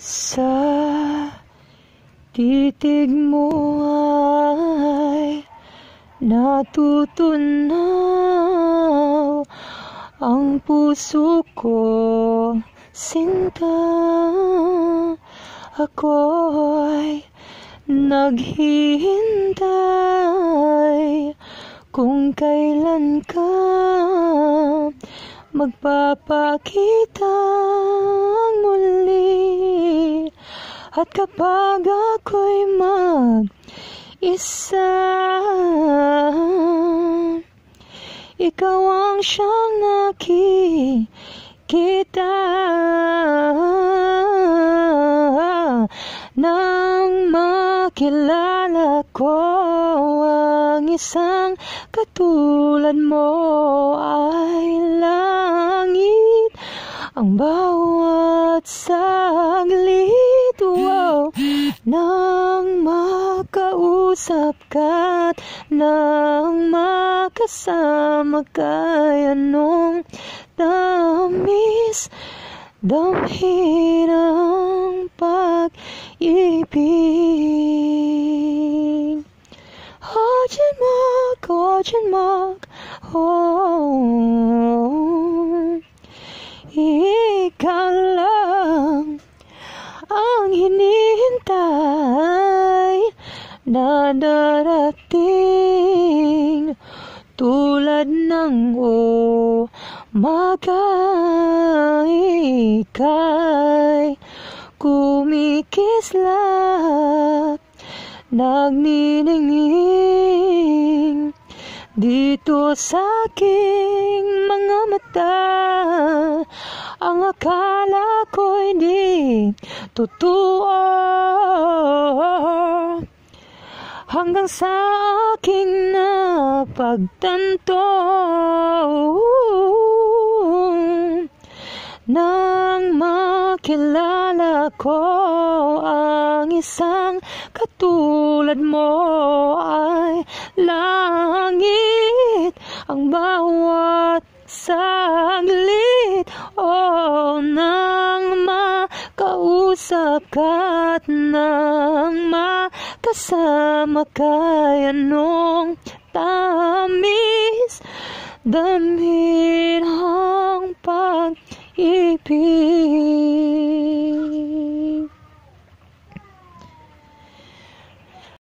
Sa titig mo ay natutunaw ang puso ko sinta ako ay naghihintay kung kailan ka magpapakita muli at kapag ako'y mag-isa Ikaw ang siyang nakikita Nang makilala ko ang isang katulad mo ay langit Ang bawat saglit nang makausap ka't nang makasama kay anong tamis damhin ang pag-ibig Hodgin Mark, Hodgin Mark, Hodgin na darating tulad ng umaga ikay kumikislap nagniningning dito sa aking mga mata ang akala ko hindi totoo hanggang sa aking napagtanto nang makilala ko ang isang katulad mo ay langit ang bawat saglit o oh, nang makausap ka't nang ma kasama kaya nung tamis Damit ang pag-ibig